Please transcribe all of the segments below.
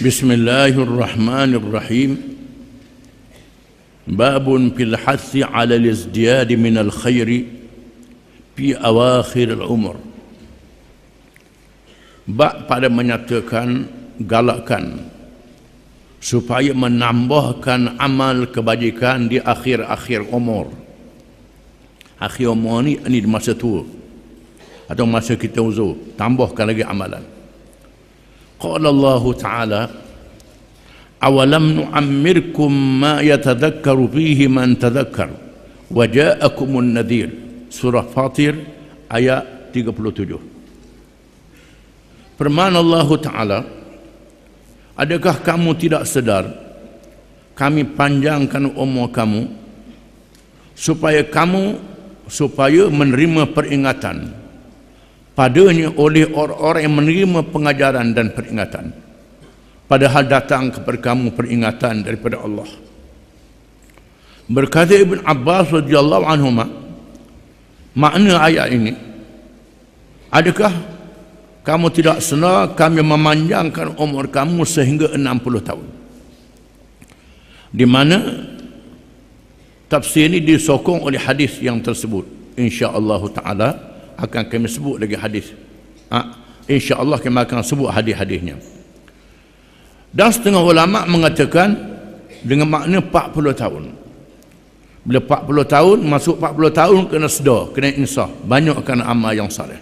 بسم الله الرحمن الرحيم باب في الحث على الازدياد من الخير في أواخر العمر Bak pada menyatakan galakkan supaya menambahkan amal kebajikan di akhir-akhir umur. Akhir umur ni ini masa tua atau masa kita uzur, tambahkan lagi amalan. قال الله تعالى أولم نعمركم ما يتذكر فيه من تذكر وجاءكم النذير سورة فاطر آية 37 فرمان Allah Taala, Adakah kamu tidak sedar kami panjangkan umur kamu supaya kamu supaya menerima peringatan padanya oleh orang-orang yang menerima pengajaran dan peringatan padahal datang kepada kamu peringatan daripada Allah berkata Ibn Abbas radhiyallahu anhu makna ayat ini adakah kamu tidak senang kami memanjangkan umur kamu sehingga 60 tahun di mana tafsir ini disokong oleh hadis yang tersebut insya Allah taala akan kami sebut lagi hadis ha? insyaAllah kami akan sebut hadis-hadisnya dan setengah ulama mengatakan dengan makna 40 tahun bila 40 tahun masuk 40 tahun kena sedar kena insah banyak akan amal yang salih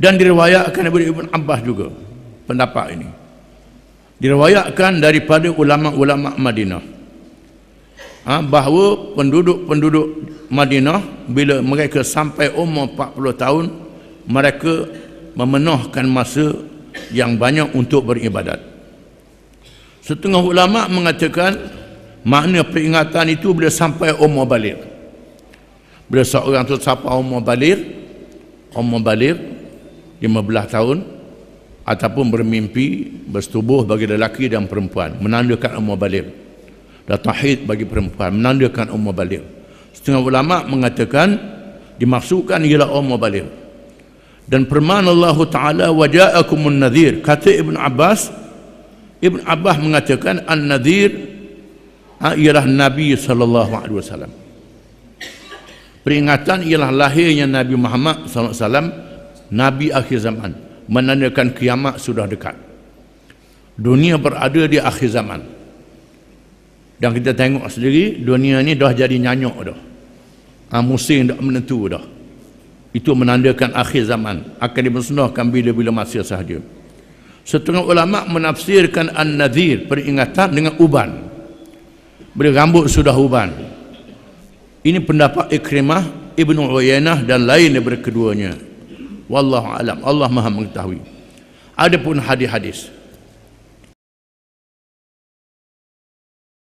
dan diriwayatkan daripada Ibn Abbas juga pendapat ini diriwayatkan daripada ulama-ulama Madinah Ha, bahawa penduduk-penduduk Madinah bila mereka sampai umur 40 tahun mereka memenuhkan masa yang banyak untuk beribadat setengah ulama mengatakan makna peringatan itu bila sampai umur balik bila seorang itu sampai umur balik umur balik 15 tahun ataupun bermimpi bersetubuh bagi lelaki dan perempuan menandakan umur balik Datang tahid bagi perempuan menandakan umur balik Setengah ulama mengatakan dimaksudkan ialah umur balik Dan permana Allah Taala wajakumun nadir. Kata Ibn Abbas, Ibn Abbas mengatakan an nadir ha, ialah Nabi saw. Peringatan ialah lahirnya Nabi Muhammad saw. Nabi akhir zaman, menandakan kiamat sudah dekat. Dunia berada di akhir zaman. Dan kita tengok sendiri dunia ni dah jadi nyanyuk dah. Ha, musim dah menentu dah. Itu menandakan akhir zaman akan dimusnahkan bila-bila masa sahaja. Setengah ulama menafsirkan an-nadhir peringatan dengan uban. Bila rambut sudah uban. Ini pendapat Ikrimah Ibnu Uyainah dan lain daripada keduanya. Wallahu alam. Allah Maha mengetahui. Adapun hadis-hadis